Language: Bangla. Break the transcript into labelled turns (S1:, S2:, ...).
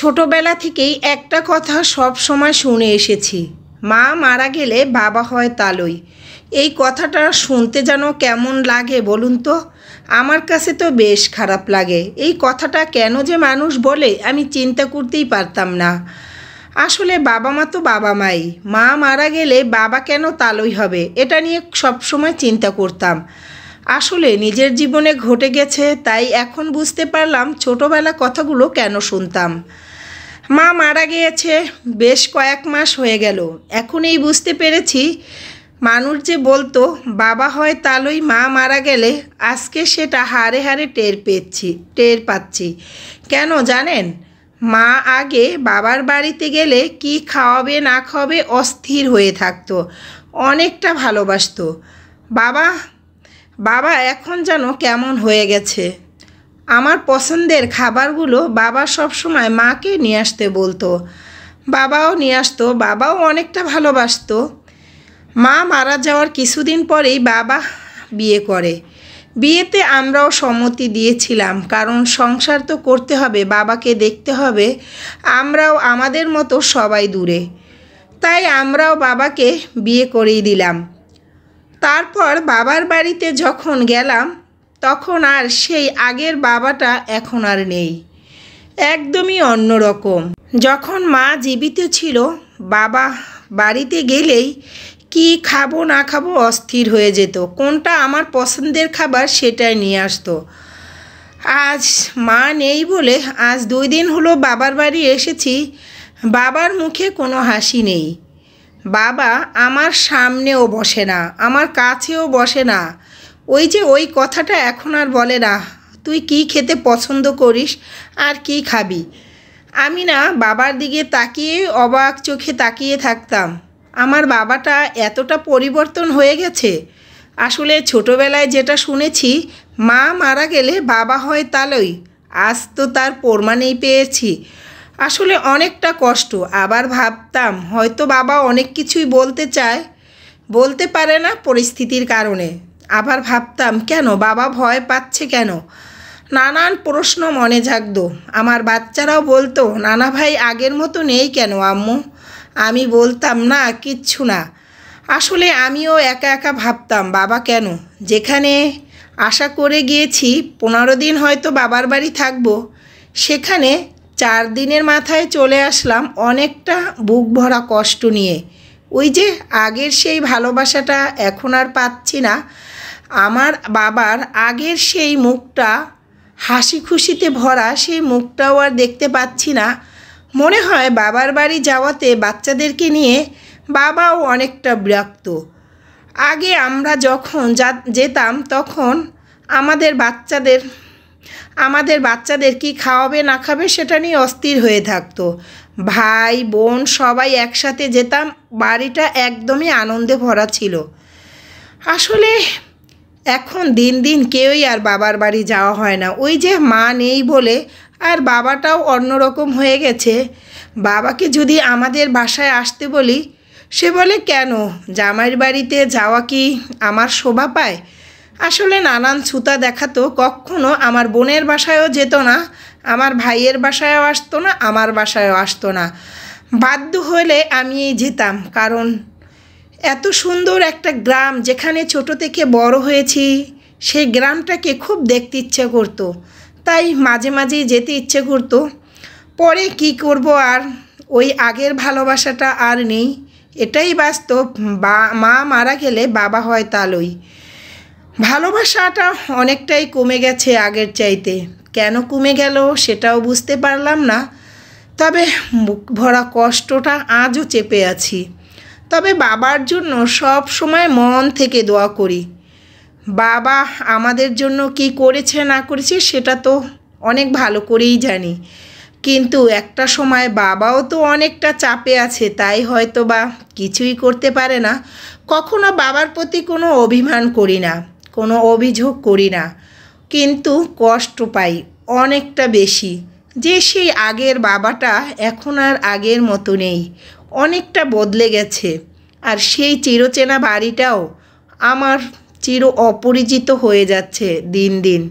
S1: ছোটবেলা থেকেই একটা কথা সব সময় শুনে এসেছি মা মারা গেলে বাবা হয় তালই এই কথাটা শুনতে যেন কেমন লাগে বলুন তো আমার কাছে তো বেশ খারাপ লাগে এই কথাটা কেন যে মানুষ বলে আমি চিন্তা করতেই পারতাম না আসলে বাবা মা তো বাবা মাই মা মারা গেলে বাবা কেন তালই হবে এটা নিয়ে সবসময় চিন্তা করতাম আসলে নিজের জীবনে ঘটে গেছে তাই এখন বুঝতে পারলাম ছোটোবেলা কথাগুলো কেন শুনতাম মা মারা গিয়েছে বেশ কয়েক মাস হয়ে গেল এখন এই বুঝতে পেরেছি মানুষ যে বলতো বাবা হয় তালই মা মারা গেলে আজকে সেটা হারে হারে টের পেয়েছি টের পাচ্ছি কেন জানেন মা আগে বাবার বাড়িতে গেলে কি খাওয়াবে না খাওয়াবে অস্থির হয়ে থাকতো অনেকটা ভালোবাসত বাবা বাবা এখন যেন কেমন হয়ে গেছে আমার পছন্দের খাবারগুলো বাবা সব সময় মাকে নিয়ে আসতে বলতো বাবাও নিয়ে আসতো বাবাও অনেকটা ভালোবাসত মা মারা যাওয়ার কিছুদিন পরেই বাবা বিয়ে করে বিয়েতে আমরাও সম্মতি দিয়েছিলাম কারণ সংসার তো করতে হবে বাবাকে দেখতে হবে আমরাও আমাদের মতো সবাই দূরে তাই আমরাও বাবাকে বিয়ে করেই দিলাম তারপর বাবার বাড়িতে যখন গেলাম তখন আর সেই আগের বাবাটা এখন আর নেই একদমই অন্য রকম যখন মা জীবিত ছিল বাবা বাড়িতে গেলেই কি খাবো না খাবো অস্থির হয়ে যেত কোনটা আমার পছন্দের খাবার সেটাই নিয়ে আসতো আজ মা নেই বলে আজ দুই দিন হলো বাবার বাড়ি এসেছি বাবার মুখে কোনো হাসি নেই বাবা আমার সামনেও বসে না আমার কাছেও বসে না ওই যে ওই কথাটা এখন আর বলে না তুই কি খেতে পছন্দ করিস আর কি খাবি আমি না বাবার দিকে তাকিয়ে অবাক চোখে তাকিয়ে থাকতাম আমার বাবাটা এতটা পরিবর্তন হয়ে গেছে আসলে ছোটোবেলায় যেটা শুনেছি মা মারা গেলে বাবা হয় তালই আজ তো তার প্রমাণেই পেয়েছি আসলে অনেকটা কষ্ট আবার ভাবতাম হয়তো বাবা অনেক কিছুই বলতে চায় বলতে পারে না পরিস্থিতির কারণে আবার ভাবতাম কেন বাবা ভয় পাচ্ছে কেন নানান প্রশ্ন মনে জাগত আমার বাচ্চারাও বলতো নানা ভাই আগের মতো নেই কেন আম্মু আমি বলতাম না কিচ্ছু না আসলে আমিও একা একা ভাবতাম বাবা কেন যেখানে আশা করে গিয়েছি পনেরো দিন হয়তো বাবার বাড়ি থাকব সেখানে চার দিনের মাথায় চলে আসলাম অনেকটা বুক ভরা কষ্ট নিয়ে ওই যে আগের সেই ভালোবাসাটা এখন আর পাচ্ছি না আমার বাবার আগের সেই মুখটা হাসি খুশিতে ভরা সেই মুখটাও আর দেখতে পাচ্ছি না মনে হয় বাবার বাড়ি যাওয়াতে বাচ্চাদেরকে নিয়ে বাবাও অনেকটা বিরক্ত আগে আমরা যখন যেতাম তখন আমাদের বাচ্চাদের আমাদের বাচ্চাদের কি খাওয়াবে না খাবে সেটা নিয়ে অস্থির হয়ে থাকতো ভাই বোন সবাই একসাথে যেতাম বাড়িটা একদমই আনন্দে ভরা ছিল আসলে এখন দিন দিন কেউই আর বাবার বাড়ি যাওয়া হয় না ওই যে মা নেই বলে আর বাবাটাও অন্যরকম হয়ে গেছে বাবাকে যদি আমাদের বাসায় আসতে বলি সে বলে কেন জামাইয়ের বাড়িতে যাওয়া কি আমার শোভা পায় আসলে নানান ছুতা দেখাতো কখনও আমার বোনের বাসায়ও যেত না আমার ভাইয়ের বাসায়ও আসতো না আমার বাসায়ও আসতো না বাধ্য হলে আমি যেতাম কারণ এত সুন্দর একটা গ্রাম যেখানে ছোট থেকে বড় হয়েছি সেই গ্রামটাকে খুব দেখতে ইচ্ছে করতো তাই মাঝে মাঝেই যেতে ইচ্ছে করতো পরে কি করব আর ওই আগের ভালোবাসাটা আর নেই এটাই বাস্তব বা মা মারা গেলে বাবা হয় তালই ভালোবাসাটা অনেকটাই কমে গেছে আগের চাইতে কেন কমে গেল সেটাও বুঝতে পারলাম না তবে মুখ ভরা কষ্টটা আজও চেপে আছি তবে বাবার জন্য সব সময় মন থেকে দোয়া করি বাবা আমাদের জন্য কি করেছে না করেছে সেটা তো অনেক ভালো করেই জানি কিন্তু একটা সময় বাবাও তো অনেকটা চাপে আছে তাই হয়তো বা কিছুই করতে পারে না কখনো বাবার প্রতি কোনো অভিমান করি না কোনো অভিযোগ করি না কিন্তু কষ্ট পাই অনেকটা বেশি যে সেই আগের বাবাটা এখন আর আগের মতো নেই অনেকটা বদলে গেছে আর সেই চিরচেনা বাড়িটাও আমার চির অপরিচিত হয়ে যাচ্ছে দিন দিন